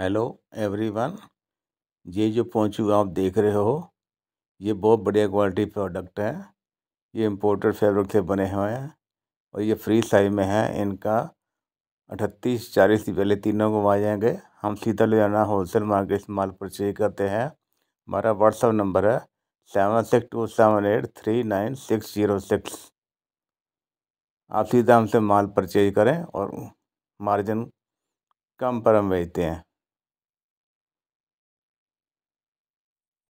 hello everyone ये जो poncho आप देख रहे हो ये बहुत बढ़िया क्वालिटी प्रोडक्ट है ये इम्पोर्टेड फैब्रिक से बने हुए हैं और ये फ्री साइज में है इनका अठतीस चालीस पहले तीनों को आ जाएंगे हम सीधा ले जाना होलसेल मार्केट से माल परचेज करते हैं हमारा व्हाट्सअप नंबर है seven six two seven eight three nine six zero six आप सीधा हमसे माल परचेज करें और मार्जिन कम पर हम बेचते हैं